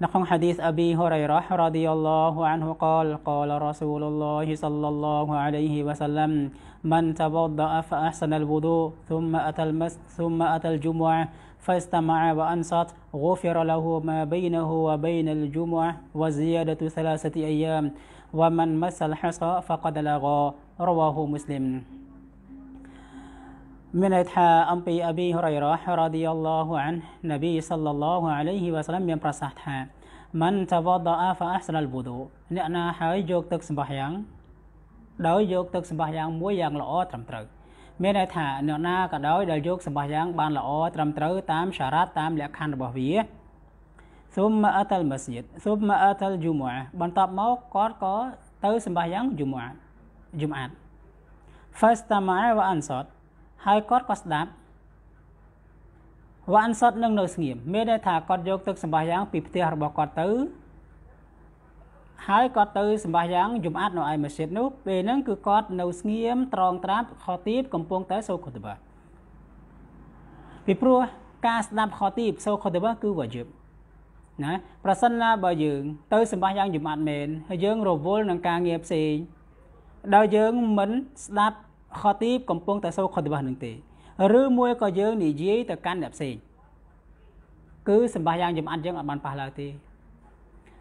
نقوم حديث أبي هريرة رضي الله عنه قال قال رسول الله صلى الله عليه وسلم من توضأ فأحسن الوضوء ثم أتى المس ثم أتى الجمعة فاستمع وأنصت غفر له ما بينه وبين الجمعة وزيادة ثلاثة أيام ومن مس الحصى فقد لغى رواه مسلم មានន័យថាអំពីអប៊ីហុរ៉ៃរ៉ារ៉ាឌីយ៉ាឡោះអាននប៊ីសល្លឡោះអាឡៃហ៊ីវ៉ាសឡាមមានប្រសាសន៍ថាមិនតវដអាហ្វាអះសលវូឌូអ្នកណាហើយយកទឹកសម្បះយ៉ាងដោយយកទឹកសម្បះយ៉ាងមួយយ៉ាងល្អត្រឹមត្រូវមានន័យថាអ្នកណាក៏ដោយដែលយកសម្បះយ៉ាង បានល្អត្រឹមត្រូវតាមសារ៉ាតតាមលក្ខខណ្ឌរបស់វាស៊ុមអតលម៉ាស៊ីតស៊ុមអតលជូមអាបន្ទាប់មកគាត់ក៏ទៅសម្បះយ៉ាងជូមអាជូមអាត فاستمع وانصت ហើយគាត់ក៏ស្ដាប់វ៉ានសុតនឹងនៅស្ងៀមមានន័យថាគាត់យក ទឹកសម្បាយ៉ាងពីផ្ទះរបស់គាត់ទៅហើយគាត់ទៅសម្បាយ៉ាងយំអាត់នៅឯមស្ជីតនោះ ពេលហ្នឹងគឺគាត់ នៅស្ងៀមត្រង់ត្រាប់ខទីបកំពុងតែសូខុតបាពីព្រោះការស្ដាប់ខទីបសូខុតបាគឺវ៉ាជីបណាប្រសិនណាបើយើងទៅសម្បាយ៉ាងយំអាត់មែនហើយយើងរវល់នឹងការងារផ្សេងដោយយើងមិនស្ដាប់ខទីបកំពុងតែសូត្រខទីបះនឹងទេឬមួយក៏យើងនិយាយទៅកាន់អ្នកផ្សេងគឺសម្បាយ៉ាងចំអិតយើងអត់បានប៉ះឡើយទេ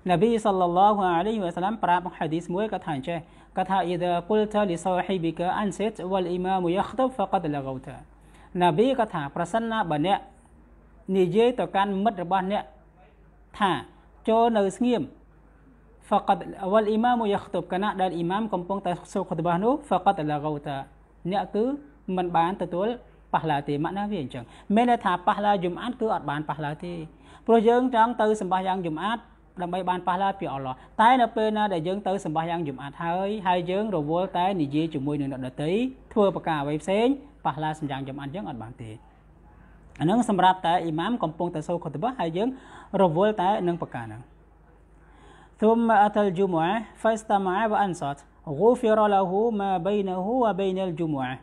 នប៊ីសល្លឡោះអាឡៃវ៉ាសឡាំប្រាប់ក្នុងហាឌីសមួយក៏ថាអញ្ចេះក៏ថា إذا قلت لصاحبك أنست والإمام يخطب فقد لغوت នប៊ីក៏ថាប្រសិនណាបើអ្នកនិយាយទៅកាន់មិត្តរបស់អ្នកថាចូលនៅស្ងៀម فقد والإمام يخطب គណៈដែលអ៊ីម៉ាមកំពុងតែសូត្រខុតបានោះ فقد لغوت អ្នកគឺមិនបានទទួលប៉ះឡាទេម៉ាក់ណាវាអញ្ចឹងមានន័យថាប៉ះឡាយំអាត់គឺអត់បានប៉ះឡាទេព្រោះយើងចង់ទៅសម្បះយ៉ាងយំអាត់ដើម្បីបានប៉ះឡាពីអល់ឡោះតែនៅពេលណាដែលយើងទៅសម្បះយ៉ាងយំអាត់ហើយហើយយើងរវល់តែនិយាយជាមួយនឹងអ្នកដទៃធ្វើប្រការអ្វីផ្សេងប៉ះឡាសម្យ៉ាងយំអាត់យើងអត់បានទេអានឹងសម្រាប់តែអ៊ីម៉ាមកំពុងតែសូត្រខុតបះហើយយើងរវល់តែនឹងប្រការហ្នឹង ثم أتى الجمعة فاستمع وأنصت غفر له ما بينه وبين الجمعة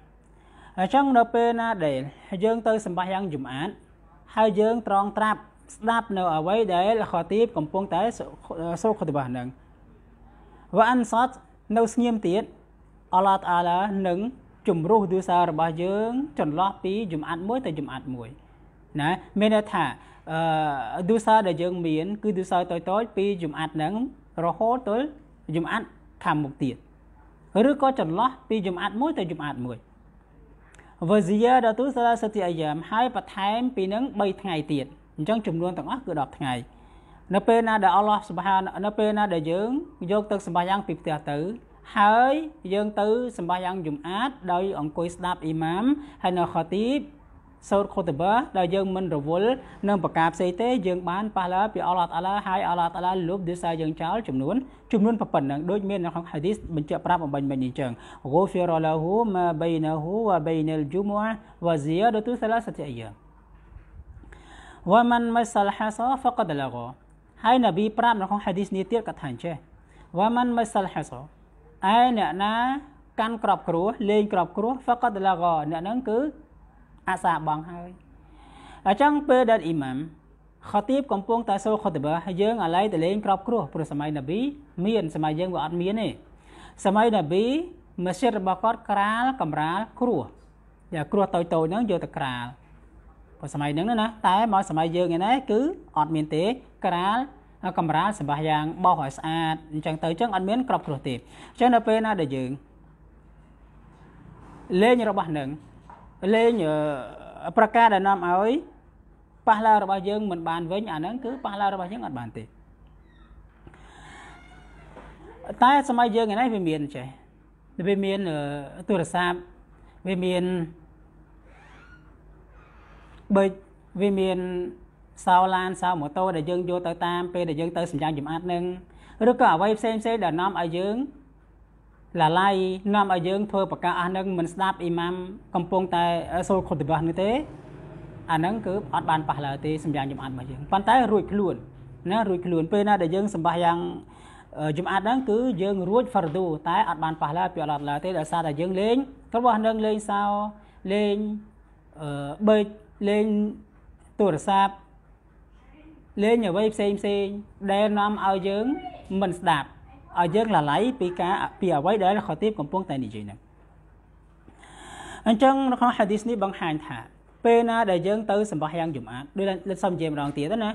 អញ្ចឹងនៅពេលណាដែលយើងទៅ សម្បះយ៉ាងជំអាតហើយយើងត្រង់ត្រាប់ស្ដាប់នៅអ្វីដែលខទីបកំពុងតែសូខតបាហ្នឹងវ៉ាអានសតនៅស្ងៀមទៀតអល់ឡោះតាឡានឹងជំរុះទិសាររបស់យើង ចន្លោះពីជំអាត់មួយទៅជំអាត់មួយណាមានន័យថាអឺទិសារដែលយើង មាន គឺទិសារតូចតូចពីជំអាត់ហ្នឹងរហូតទៅជំអាត់ខាងមុខទៀតឬក៏ចន្លោះពីយំអាត់មួយទៅយំអាត់មួយវ៉ាស៊ីយ៉ាដតូសាឡាសតិអាយ៉ាម ហើយបន្ថែម ពីនឹង3ថ្ងៃទៀតអញ្ចឹងចំនួនទាំងអស់គឺ10ថ្ងៃនៅពេលណាដែលអល់ឡោះសុបហាននៅពេលណាដែលយើងយកទឹកសម្បាយ៉ាងពីផ្ទះទៅហើយយើងទៅសម្បាយ៉ាងយំអាតដោយអង្គុយស្ដាប់អ៊ីម៉ាមហើយនៅខទីបសូត្រខុតបើដែលយើងមិនរវល់នឹងប្រការផ្សេងទេយើងបានប៉ះឡាពីអល់ឡោះតាឡាហើយអល់ឡោះតាឡាលុបឌីសាយើងចោលចំនួនចំនួនប៉ុណ្ណឹងដូចមាននៅក្នុងហាឌីសបញ្ជាក់ប្រាប់អំបញ្ញមិញអញ្ចឹងហ្គូហ្វីរ៉ូឡាហ៊ូម៉ាបៃណាហ៊ូវ៉ាបៃណលជូមអាវ៉ាហ្ស៊ីយ៉ាដតុសាឡាសាទីយ៉ាវ៉ាម៉ាន់ម៉ាសាលហាសាហ្វកដឡាហ្គូហើយនប៊ីប្រាប់នៅក្នុងហាឌីសនេះទៀតគាត់ថាអញ្ចេះវ៉ាម៉ាន់ម៉ាសាលហាសាឯអ្នកណាកាន់ក្របគ្រោះលេងក្របគ្រោះហ្វកដឡាហ្គូអ្នកហ្នឹងគឺអាសាបងហើយអញ្ចឹងពេលដែលអ៊ីម៉ាំខទីបកំពុងតែសូខតបា យើងអាឡៃតលេងក្របគ្រោះព្រោះសម័យនប៊ីមាន សម័យយើងវាអត់មានទេសម័យនប៊ីមស្ជីតរបស់គាត់ក្រាលកំរាលគ្រោះតែគ្រោះតូចតូចហ្នឹងយកទៅក្រាលព្រោះសម័យហ្នឹងណាតែមកសម័យយើងឯណេះគឺអត់មានទេក្រាលកំរាលសម្បាយ៉ាងបោសឲ្យស្អាតអញ្ចឹងទៅអញ្ចឹងអត់មាន ក្របគ្រោះទេអញ្ចឹងនៅពេលណាដែលយើងលេងរបស់នឹងលេងប្រការដែលនាំឲ្យប៉ះឡារបស់យើង មិនបានវិញអាហ្នឹងគឺប៉ះឡារបស់យើងអត់បានទេតែសម័យយើងឯនេះវាមានចេះវាមានទូរស័ព្ទវាមានបើវាមានសោឡានសោម៉ូតូដែលយើងយកទៅតាមពេលដែលយើងទៅសម្យ៉ាងចំអាតនឹងឬក៏អ្វីផ្សេងផ្សេងដែលនាំឲ្យយើងឡាឡៃនាំឲ្យយើងធ្វើប្រកាសអស់នឹងមិនស្ដាប់អ៊ីម៉ាមកំពុងតែ សូលខុតបាស់នេះទេអាហ្នឹងគឺអត់បានប៉ះឡើយទេសម្រាប់ចំអាត់របស់យើងប៉ុន្តែរួចខ្លួនណារួចខ្លួន ពេលណាដែលយើងសម្បាសយ៉ាងចំអាត់ហ្នឹងគឺយើង រួចហ្វារឌូតែអត់បានប៉ះឡើយពីអត់ឡើយទេដោយសារតែយើងលេងរបស់នឹងលេងសោលេងបេកលេងទូរស័ព្ទលេងអ្វីផ្សេងផ្សេងដែលនាំឲ្យយើងមិនស្ដាប់ឲ្យយើងលាល័យពីការពីអ្វីដែលខទីបកំពុងតែនិយាយហ្នឹងអញ្ចឹងនៅក្នុងហាឌីសនេះបង្ហាញថា ពេលណាដែលយើងទៅសម្បោះយ៉ាងយំអាតដូចលើកសំជាម្ដងទៀតណា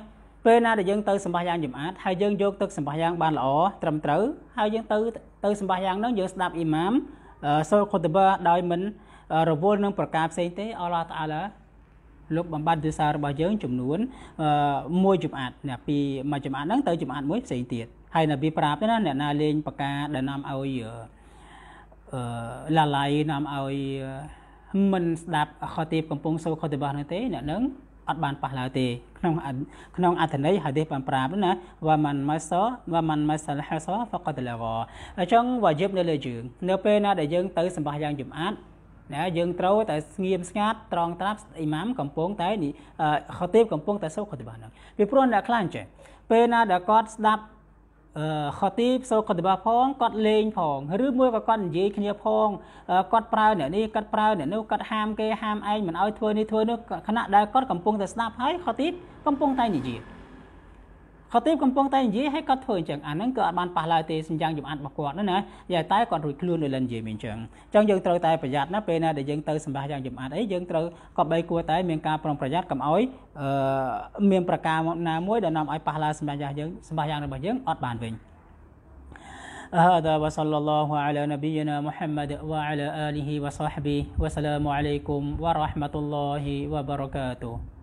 ពេលណាដែលយើងទៅសម្បោះយ៉ាងយំអាតហើយយើងយកទឹកសម្បោះយ៉ាង បានល្អត្រឹមត្រូវហើយយើងទៅទៅសម្បោះយ៉ាងហ្នឹងយើងស្ដាប់អ៊ីម៉ាមសូលខុតបាដោយមិនរវល់នឹងប្រការផ្សេងទេអល់ឡោះតាឡាលោកបំបត្តិទិសាររបស់យើងចំនួន1ចំអាតពីមួយចំអាតហ្នឹងទៅចំអាតមួយផ្សេងទៀតហើយនប៊ីប្រាប់ណាអ្នកណាលេងបកាដែលនាំឲ្យអឺឡាឡៃនាំឲ្យមិនស្ដាប់ខទីបកំពុងសូខទីបនោះទេអ្នកនឹងអត់បានប៉ះឡើយទេ ក្នុងក្នុងអត្ថន័យហាឌីសបានប្រាប់ណាវ៉ាម៉ាន់ម៉ាសោវ៉ាម៉ាន់ម៉ាសាលហាសោហ្វកតឡាវអញ្ចឹងវ៉ាជីបនៅលើយើងនៅ ពេលណាដែលយើងទៅសម្បះយ៉ាងចំអាត់ណាយើងត្រូវតែស្ងៀមស្ងាត់ត្រង់ត្រាប់អ៊ីម៉ាមកំពុងតែខទីបកំពុងតែសូខទីបនោះពីព្រោះអ្នកខ្លាចចេះពេលណាដែលគាត់ស្ដាប់ខទីសូគាត់ទៅផងគាត់លេង ផងឬមួយក៏គាត់និយាយគ្នាផងគាត់ប្រើអ្នកនេះគាត់ប្រើអ្នកនោះគាត់ហាមគេហាមឯងមិនឲ្យធ្វើនេះធ្វើនោះខណៈដែលគាត់កំពុងតែស្ដាប់ហើយខទីកំពុងតែនិយាយខទីបកំពុងតែនិយាយហើយគាត់ធ្វើអញ្ចឹងអាហ្នឹងក៏អត់បានប៉ះឡើយទេសញ្ញាចំអាត់របស់គាត់ណាយាយតែគាត់រួចខ្លួនដោយលិននិយាយមានអញ្ចឹងអញ្ចឹងយើងត្រូវតែប្រយ័ត្នណាពេលណាដែលយើងទៅសម្ភាសយ៉ាងចំអាត់អីយើងត្រូវក៏បីគួរតែ មានការប្រុងប្រយ័ត្នកុំឲ្យមាន ប្រការណាមួយដែលនាំឲ្យប៉ះឡើយសម្ភាសយ៉ាងយើងសម្ភាសយ៉ាងរបស់យើងអត់បានវិញ هذا وصلى الله على نبينا محمد وعلى آله وصحبه وسلام عليكم ورحمة الله وبركاته